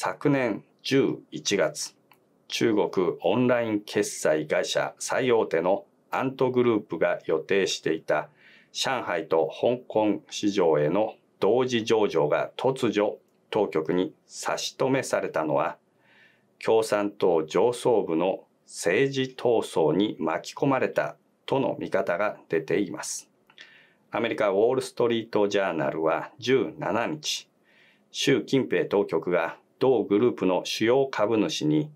昨年11月、中国オンライン決済会社最大手のアントグループが予定していた上海と香港市場への同時上場が突如当局に差し止めされたのは共産党上層部の政治闘争に巻き込まれたとの見方が出ています。アメリカウォール・ストリート・ジャーナルは17日、習近平当局が同グループの主要株主に、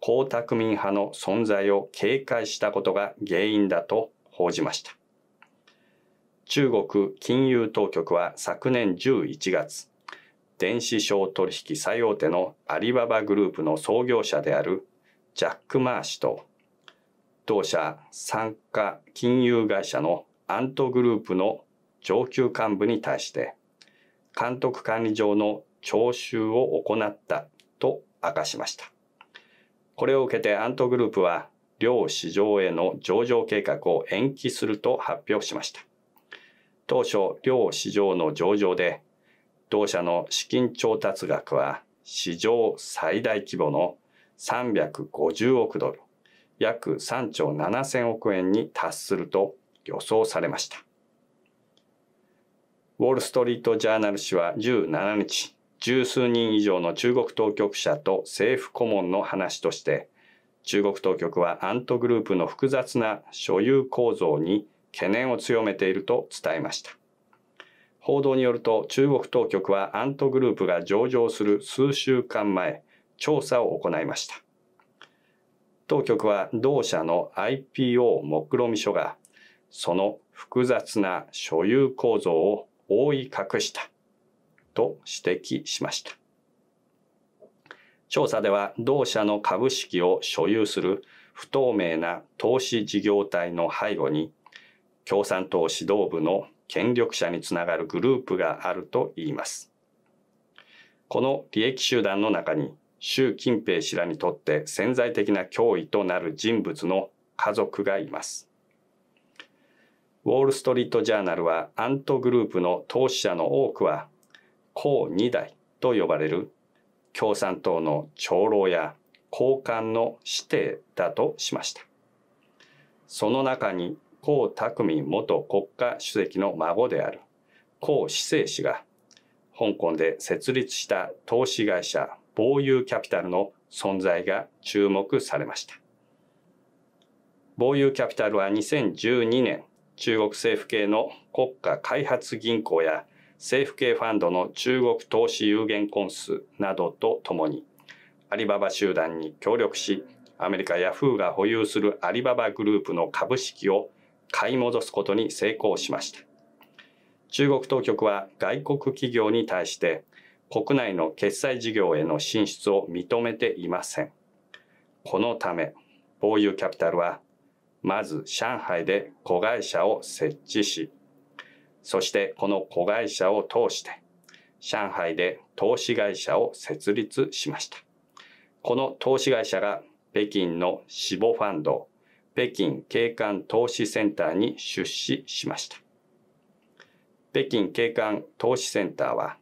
江沢民派の存在を警戒したことが原因だと報じました。中国金融当局は昨年11月、電子商取引最大手のアリババグループの創業者であるジャック・マー氏と、同社参加金融会社のアントグループの上級幹部に対して、監督管理上の徴収を行ったと明かしました。これを受けてアントグループは両市場への上場計画を延期すると発表しました。当初、両市場の上場で、同社の資金調達額は史上最大規模の350億ドル、約3兆7000億円に達すると予想されました。ウォール・ストリート・ジャーナル氏は17日、十数人以上の中国当局者と政府顧問の話として、中国当局はアントグループの複雑な所有構造に懸念を強めていると伝えました。報道によると中国当局はアントグループが上場する数週間前、調査を行いました。当局は同社の IPO 目論見書がその複雑な所有構造を覆い隠したと指摘しました。調査では同社の株式を所有する不透明な投資事業体の背後に共産党指導部の権力者につながるグループがあると言います。この利益集団の中に習近平氏らにとって潜在的な脅威となる人物の家族がいます。ウォール・ストリート・ジャーナルはアントグループの投資者の多くは公二代と呼ばれる共産党の長老や高官の指定だとしました。その中に、江沢民元国家主席の孫である江志生氏が、香港で設立した投資会社、防友キャピタルの存在が注目されました。防友キャピタルは2012年、中国政府系の国家開発銀行や政府系ファンドの中国投資有限コンスなどとともに、アリババ集団に協力し、アメリカヤフーが保有するアリババグループの株式を買い戻すことに成功しました。中国当局は外国企業に対して国内の決済事業への進出を認めていません。このため、防有キャピタルは、まず上海で子会社を設置し、そしてこの子会社を通して、上海で投資会社を設立しました。この投資会社が北京の死母ファンド、北京景観投資センターに出資しました。北京景観投資センターは、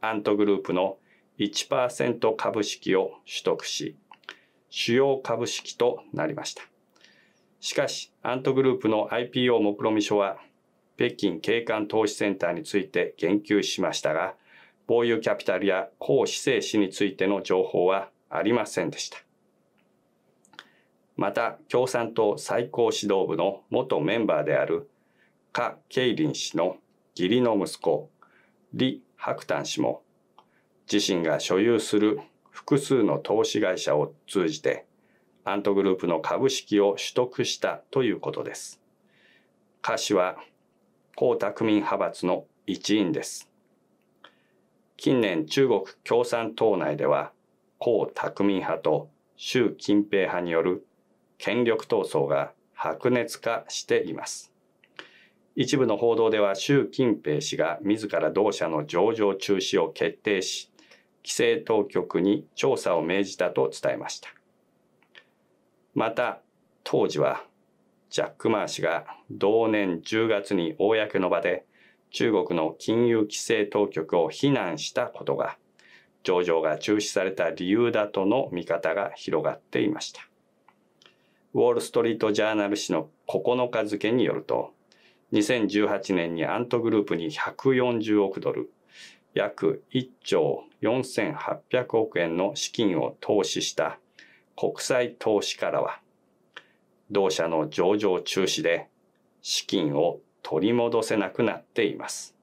アントグループの1%株式を取得し、主要株式となりました。しかし、アントグループの IPO 目論見書は、北京景観投資センターについて言及しましたが、防衛キャピタルや高市政氏についての情報はありませんでした。また、共産党最高指導部の元メンバーである、カ・ケイリン氏の義理の息子、李白丹氏も、自身が所有する複数の投資会社を通じて、アントグループの株式を取得したということです。カ氏は、江沢民派閥の一員です。近年中国共産党内では、江沢民派と習近平派による権力闘争が白熱化しています。一部の報道では習近平氏が自ら同社の上場中止を決定し、規制当局に調査を命じたと伝えました。また、当時はジャック・マー氏が同年10月に公の場で中国の金融規制当局を非難したことが上場が中止された理由だとの見方が広がっていました。ウォール・ストリート・ジャーナル紙の9日付によると2018年にアントグループに140億ドル約1兆4800億円の資金を投資した国際投資からは同社の上場中止で資金を取り戻せなくなっています。